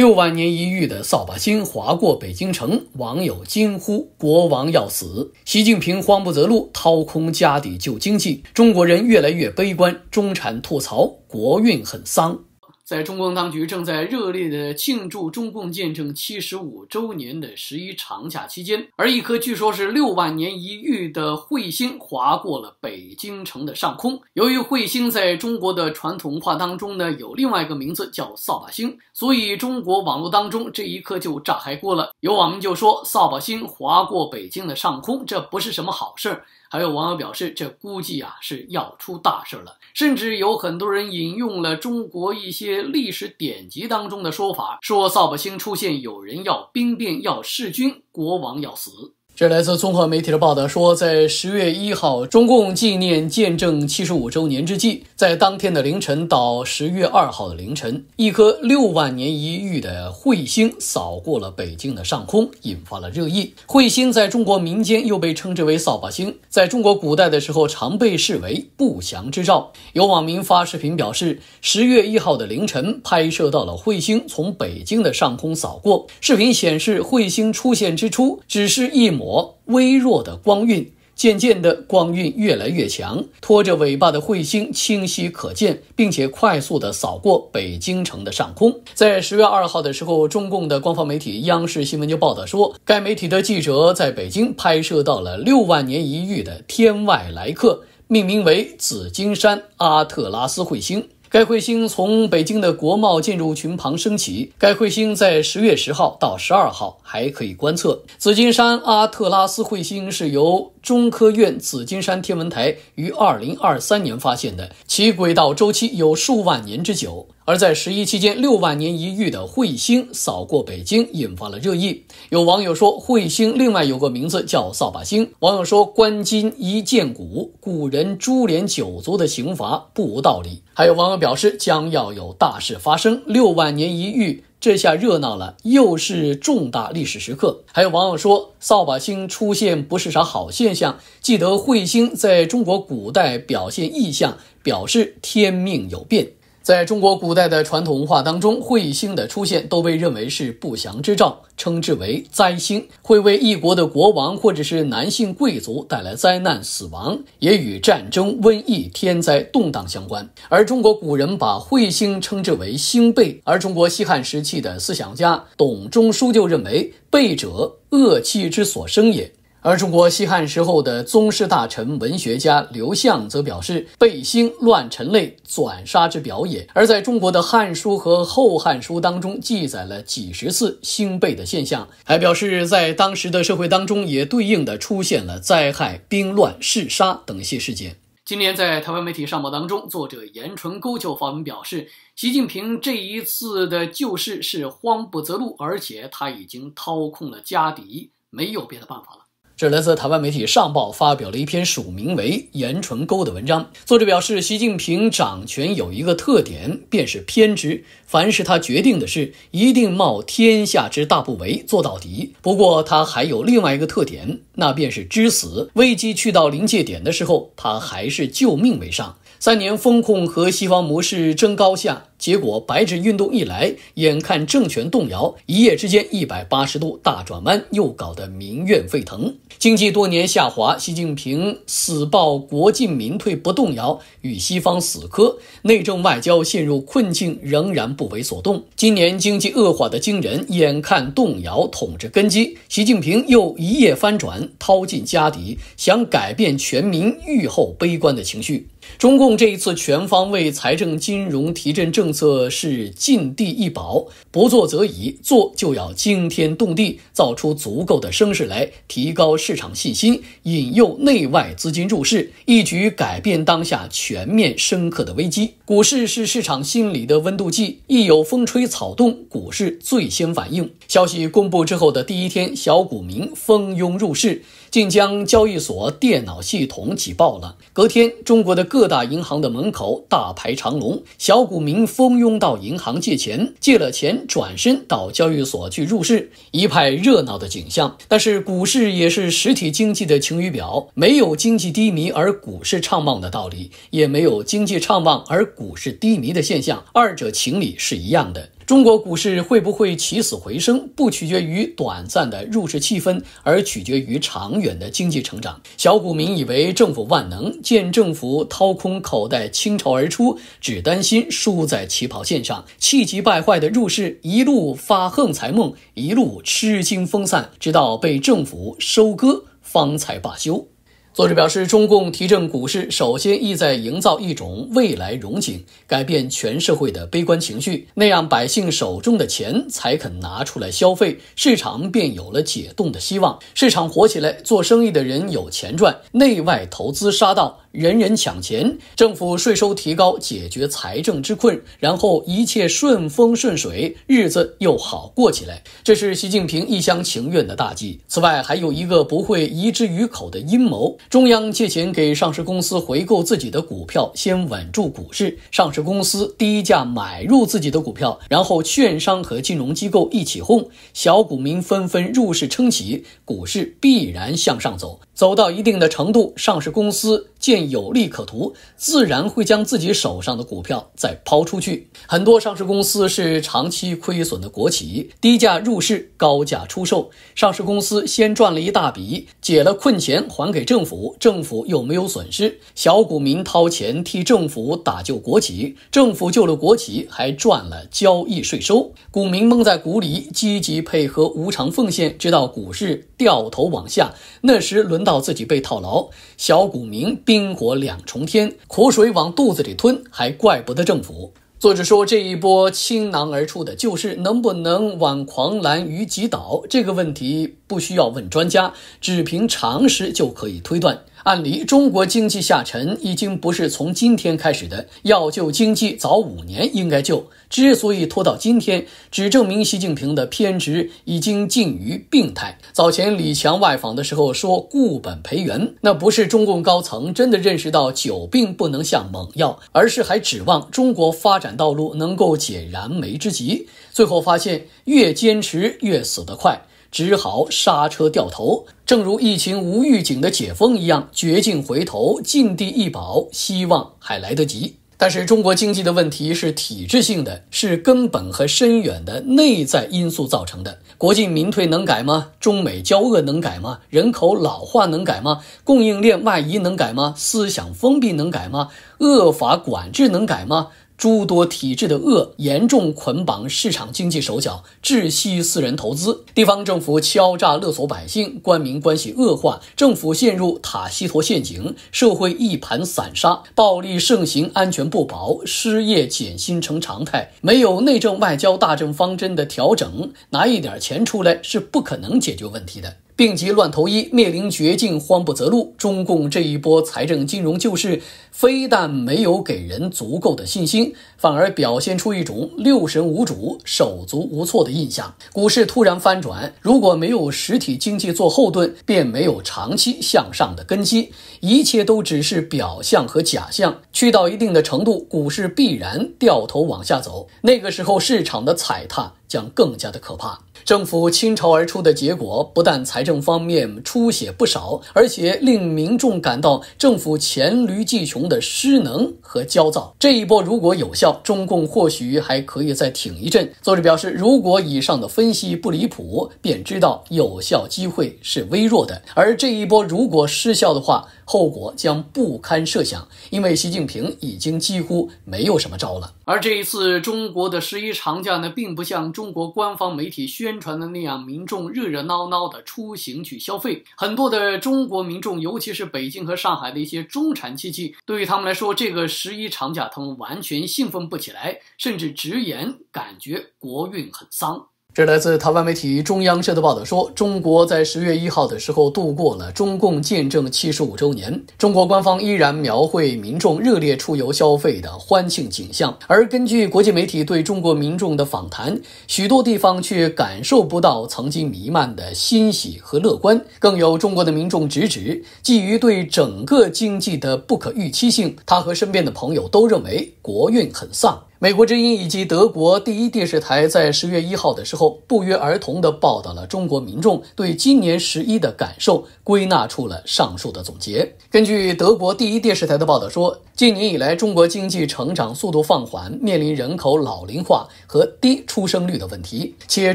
六万年一遇的扫把星划过北京城，网友惊呼“国王要死”；习近平慌不择路，掏空家底救经济；中国人越来越悲观，中产吐槽国运很丧。在中共当局正在热烈地庆祝中共建政七十五周年的十一长假期间，而一颗据说是六万年一遇的彗星划过了北京城的上空。由于彗星在中国的传统文化当中呢有另外一个名字叫扫把星，所以中国网络当中这一颗就炸开锅了。有网民就说：“扫把星划过北京的上空，这不是什么好事儿。”还有网友表示，这估计啊是要出大事了。甚至有很多人引用了中国一些历史典籍当中的说法，说扫把星出现，有人要兵变，要弑君，国王要死。这来自综合媒体的报道说，在十月一号，中共纪念见证七十五周年之际，在当天的凌晨到十月二号的凌晨，一颗六万年一遇的彗星扫过了北京的上空，引发了热议。彗星在中国民间又被称之为扫把星，在中国古代的时候常被视为不祥之兆。有网民发视频表示，十月一号的凌晨拍摄到了彗星从北京的上空扫过。视频显示，彗星出现之初只是一抹。微弱的光晕，渐渐的光晕越来越强，拖着尾巴的彗星清晰可见，并且快速的扫过北京城的上空。在十月二号的时候，中共的官方媒体央视新闻就报道说，该媒体的记者在北京拍摄到了六万年一遇的天外来客，命名为紫金山阿特拉斯彗星。该彗星从北京的国贸建筑群旁升起。该彗星在十月十号到十二号还可以观测。紫金山阿特拉斯彗星是由。中科院紫金山天文台于二零二三年发现的，其轨道周期有数万年之久。而在十一期间，六万年一遇的彗星扫过北京，引发了热议。有网友说，彗星另外有个名字叫扫把星。网友说，观今宜鉴古，古人株连九族的刑罚不无道理。还有网友表示，将要有大事发生，六万年一遇。这下热闹了，又是重大历史时刻。还有网友说，扫把星出现不是啥好现象。记得彗星在中国古代表现意象，表示天命有变。在中国古代的传统文化当中，彗星的出现都被认为是不祥之兆，称之为灾星，会为一国的国王或者是男性贵族带来灾难、死亡，也与战争、瘟疫、天灾、动荡相关。而中国古人把彗星称之为星背，而中国西汉时期的思想家董仲舒就认为，背者恶气之所生也。而中国西汉时候的宗师大臣、文学家刘向则表示：“背星乱臣类转杀之表也。”而在中国的《汉书》和《后汉书》当中记载了几十次星背的现象，还表示在当时的社会当中也对应的出现了灾害、兵乱、弑杀等一些事件。今年在台湾媒体上报当中，作者严纯沟就发文表示，习近平这一次的救市是慌不择路，而且他已经掏空了家底，没有别的办法了。这是来自台湾媒体《上报》发表了一篇署名为严纯沟的文章。作者表示，习近平掌权有一个特点，便是偏执。凡是他决定的事，一定冒天下之大不韪，做到底。不过，他还有另外一个特点，那便是知死。危机去到临界点的时候，他还是救命为上。三年风控和西方模式争高下，结果白纸运动一来，眼看政权动摇，一夜之间一百八十度大转弯，又搞得民怨沸腾。经济多年下滑，习近平死抱国进民退不动摇，与西方死磕，内政外交陷入困境，仍然不为所动。今年经济恶化的惊人，眼看动摇统治根基，习近平又一夜翻转，掏尽家底，想改变全民愈后悲观的情绪。中共这一次全方位财政金融提振政策是禁地一宝，不做则已，做就要惊天动地，造出足够的声势来，提高市场信心，引诱内外资金入市，一举改变当下全面深刻的危机。股市是市场心理的温度计，一有风吹草动，股市最先反应。消息公布之后的第一天，小股民蜂拥入市。竟将交易所电脑系统挤爆了。隔天，中国的各大银行的门口大排长龙，小股民蜂拥到银行借钱，借了钱转身到交易所去入市，一派热闹的景象。但是股市也是实体经济的晴雨表，没有经济低迷而股市畅旺的道理，也没有经济畅旺而股市低迷的现象，二者情理是一样的。中国股市会不会起死回生，不取决于短暂的入市气氛，而取决于长远的经济成长。小股民以为政府万能，见政府掏空口袋倾巢而出，只担心输在起跑线上，气急败坏的入市，一路发横财梦，一路吃惊风散，直到被政府收割方才罢休。作者表示，中共提振股市，首先意在营造一种未来融景，改变全社会的悲观情绪。那样，百姓手中的钱才肯拿出来消费，市场便有了解冻的希望。市场活起来，做生意的人有钱赚，内外投资杀到。人人抢钱，政府税收提高，解决财政之困，然后一切顺风顺水，日子又好过起来。这是习近平一厢情愿的大计。此外，还有一个不会移之于口的阴谋：中央借钱给上市公司回购自己的股票，先稳住股市；上市公司低价买入自己的股票，然后券商和金融机构一起哄，小股民纷纷入市撑起股市，必然向上走。走到一定的程度，上市公司见有利可图，自然会将自己手上的股票再抛出去。很多上市公司是长期亏损的国企，低价入市，高价出售，上市公司先赚了一大笔，解了困钱还给政府，政府又没有损失。小股民掏钱替政府打救国企，政府救了国企，还赚了交易税收，股民蒙在鼓里，积极配合无偿奉献，直到股市掉头往下，那时轮到。到自己被套牢，小股民冰火两重天，苦水往肚子里吞，还怪不得政府。作者说：“这一波倾囊而出的，就是能不能挽狂澜于己倒？这个问题不需要问专家，只凭常识就可以推断。按理，中国经济下沉已经不是从今天开始的，要救经济早五年应该救，之所以拖到今天，只证明习近平的偏执已经近于病态。早前李强外访的时候说‘固本培元’，那不是中共高层真的认识到久病不能下猛药，而是还指望中国发展。”道路能够解燃眉之急，最后发现越坚持越死得快，只好刹车掉头。正如疫情无预警的解封一样，绝境回头，禁地一保，希望还来得及。但是中国经济的问题是体制性的，是根本和深远的内在因素造成的。国进民退能改吗？中美交恶能改吗？人口老化能改吗？供应链外移能改吗？思想封闭能改吗？恶法管制能改吗？诸多体制的恶严重捆绑市场经济手脚，窒息私人投资，地方政府敲诈勒索百姓，官民关系恶化，政府陷入塔西佗陷阱，社会一盘散沙，暴力盛行，安全不保，失业减薪成常态，没有内政外交大政方针的调整，拿一点钱出来是不可能解决问题的。病急乱投医，面临绝境慌不择路。中共这一波财政金融救市，非但没有给人足够的信心，反而表现出一种六神无主、手足无措的印象。股市突然翻转，如果没有实体经济做后盾，便没有长期向上的根基，一切都只是表象和假象。去到一定的程度，股市必然掉头往下走，那个时候市场的踩踏将更加的可怕。政府倾巢而出的结果，不但财政方面出血不少，而且令民众感到政府黔驴技穷的失能和焦躁。这一波如果有效，中共或许还可以再挺一阵。作者表示，如果以上的分析不离谱，便知道有效机会是微弱的。而这一波如果失效的话，后果将不堪设想，因为习近平已经几乎没有什么招了。而这一次中国的十一长假呢，并不向中国官方媒体宣。传的那样，民众热热闹闹的出行去消费，很多的中国民众，尤其是北京和上海的一些中产阶级，对于他们来说，这个十一长假他们完全兴奋不起来，甚至直言感觉国运很丧。这来自台湾媒体中央社的报道说，中国在十月一号的时候度过了中共建政七十五周年。中国官方依然描绘民众热烈出游、消费的欢庆景象，而根据国际媒体对中国民众的访谈，许多地方却感受不到曾经弥漫的欣喜和乐观。更有中国的民众直指，基于对整个经济的不可预期性，他和身边的朋友都认为国运很丧。美国之音以及德国第一电视台在十月一号的时候不约而同地报道了中国民众对今年十一的感受，归纳出了上述的总结。根据德国第一电视台的报道说，今年以来中国经济成长速度放缓，面临人口老龄化和低出生率的问题，且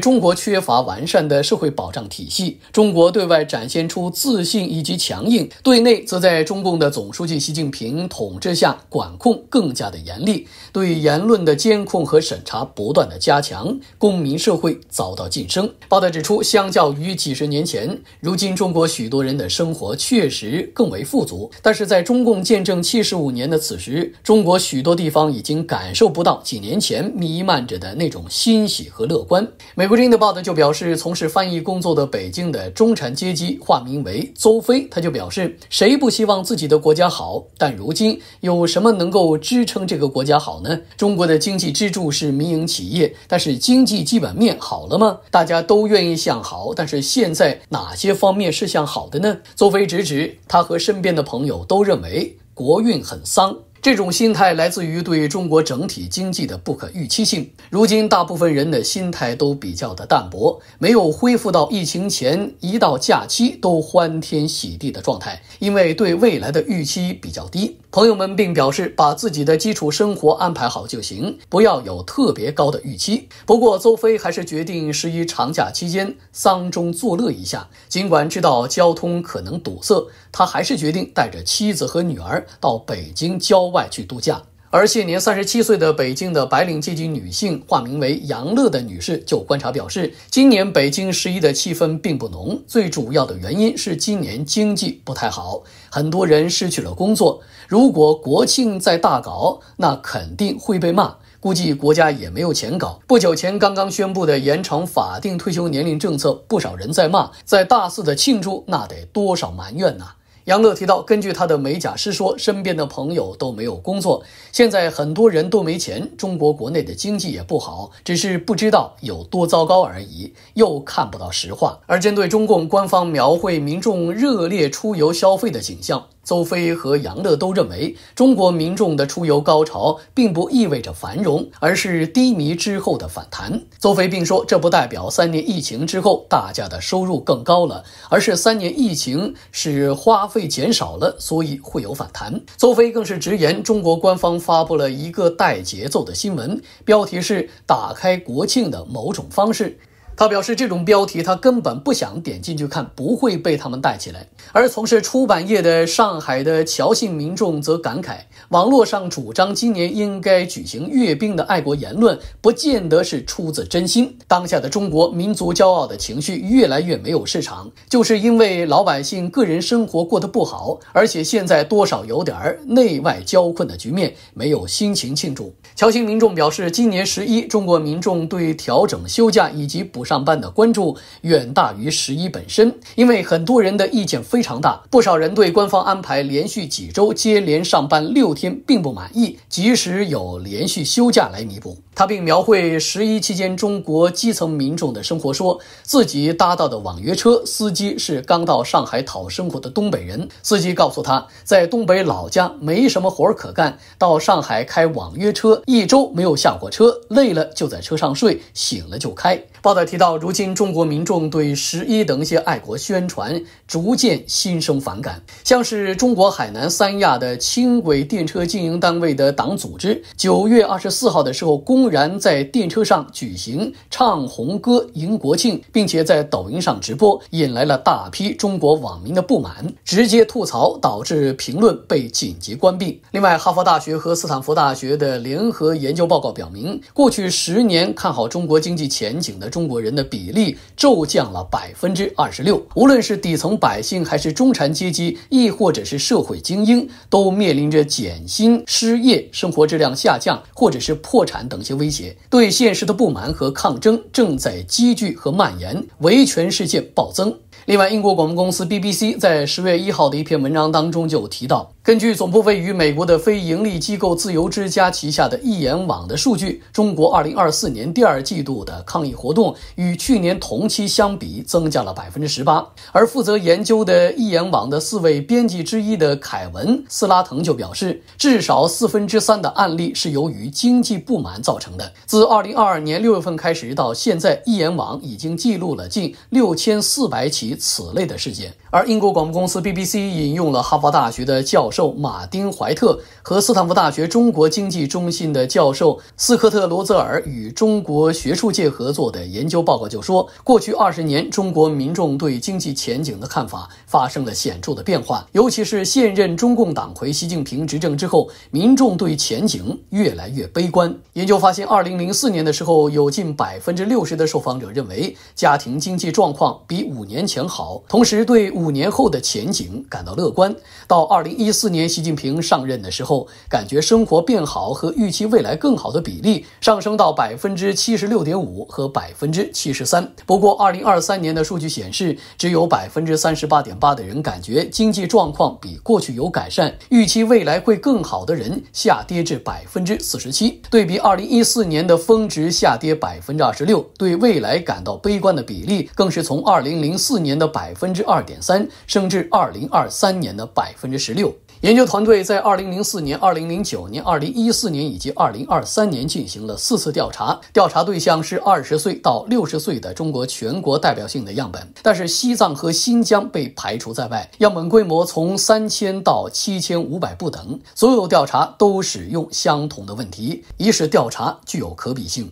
中国缺乏完善的社会保障体系。中国对外展现出自信以及强硬，对内则在中共的总书记习近平统治下管控更加的严厉，对言论。的监控和审查不断的加强，公民社会遭到晋升。报道指出，相较于几十年前，如今中国许多人的生活确实更为富足。但是在中共见证七十五年的此时，中国许多地方已经感受不到几年前弥漫着的那种欣喜和乐观。美国《人的报》道就表示，从事翻译工作的北京的中产阶级化名为邹飞，他就表示：“谁不希望自己的国家好？但如今有什么能够支撑这个国家好呢？”中国。的经济支柱是民营企业，但是经济基本面好了吗？大家都愿意向好，但是现在哪些方面是向好的呢？邹飞直指，他和身边的朋友都认为国运很丧。这种心态来自于对中国整体经济的不可预期性。如今，大部分人的心态都比较的淡薄，没有恢复到疫情前一到假期都欢天喜地的状态，因为对未来的预期比较低。朋友们并表示，把自己的基础生活安排好就行，不要有特别高的预期。不过，邹飞还是决定十一长假期间丧中作乐一下，尽管知道交通可能堵塞，他还是决定带着妻子和女儿到北京郊。外去度假，而现年三十七岁的北京的白领阶级女性，化名为杨乐的女士就观察表示，今年北京十一的气氛并不浓，最主要的原因是今年经济不太好，很多人失去了工作。如果国庆再大搞，那肯定会被骂，估计国家也没有钱搞。不久前刚刚宣布的延长法定退休年龄政策，不少人在骂，在大肆的庆祝，那得多少埋怨呢？杨乐提到，根据他的美甲师说，身边的朋友都没有工作，现在很多人都没钱，中国国内的经济也不好，只是不知道有多糟糕而已，又看不到实话。而针对中共官方描绘民众热烈出游消费的景象。邹飞和杨乐都认为，中国民众的出游高潮并不意味着繁荣，而是低迷之后的反弹。邹飞并说，这不代表三年疫情之后大家的收入更高了，而是三年疫情使花费减少了，所以会有反弹。邹飞更是直言，中国官方发布了一个带节奏的新闻，标题是“打开国庆的某种方式”。他表示，这种标题他根本不想点进去看，不会被他们带起来。而从事出版业的上海的侨姓民众则感慨。网络上主张今年应该举行阅兵的爱国言论，不见得是出自真心。当下的中国民族骄傲的情绪越来越没有市场，就是因为老百姓个人生活过得不好，而且现在多少有点儿内外交困的局面，没有心情庆祝。侨兴民众表示，今年十一，中国民众对调整休假以及补上班的关注远大于十一本身，因为很多人的意见非常大，不少人对官方安排连续几周接连上班六。六天并不满意，即使有连续休假来弥补。他并描绘十一期间中国基层民众的生活，说自己搭到的网约车司机是刚到上海讨生活的东北人。司机告诉他，在东北老家没什么活儿可干，到上海开网约车一周没有下过车，累了就在车上睡，醒了就开。报道提到，如今中国民众对十一等一些爱国宣传逐渐心生反感，像是中国海南三亚的轻轨电车经营单位的党组织，九月二十四号的时候公。突然在电车上举行唱红歌迎国庆，并且在抖音上直播，引来了大批中国网民的不满，直接吐槽，导致评论被紧急关闭。另外，哈佛大学和斯坦福大学的联合研究报告表明，过去十年看好中国经济前景的中国人的比例骤降了百分之二十六。无论是底层百姓，还是中产阶级，亦或者是社会精英，都面临着减薪、失业、生活质量下降，或者是破产等些。威胁对现实的不满和抗争正在积聚和蔓延，维权事件暴增。另外，英国广播公司 BBC 在十月一号的一篇文章当中就提到。根据总部位于美国的非盈利机构自由之家旗下的易言网的数据，中国二零二四年第二季度的抗议活动与去年同期相比增加了百分之十八。而负责研究的易言网的四位编辑之一的凯文·斯拉滕就表示，至少四分之三的案例是由于经济不满造成的。自二零二二年六月份开始到现在，易言网已经记录了近六千四百起此类的事件。而英国广播公司 BBC 引用了哈佛大学的教。受马丁·怀特和斯坦福大学中国经济中心的教授斯科特·罗泽尔与中国学术界合作的研究报告就说，过去二十年，中国民众对经济前景的看法发生了显著的变化，尤其是现任中共党魁习近平执政之后，民众对前景越来越悲观。研究发现，二零零四年的时候，有近百分之六十的受访者认为家庭经济状况比五年前好，同时对五年后的前景感到乐观。到二零一四。四年，习近平上任的时候，感觉生活变好和预期未来更好的比例上升到百分之七十六点五和百分之七十三。不过，二零二三年的数据显示，只有百分之三十八点八的人感觉经济状况比过去有改善，预期未来会更好的人下跌至百分之四十七。对比二零一四年的峰值，下跌百分之二十六。对未来感到悲观的比例更是从二零零四年的百分之二点三升至二零二三年的百分之十六。研究团队在二零零四年、二零零九年、二零一四年以及二零二三年进行了四次调查，调查对象是二十岁到六十岁的中国全国代表性的样本，但是西藏和新疆被排除在外，样本规模从三千到七千五百不等，所有调查都使用相同的问题，以使调查具有可比性。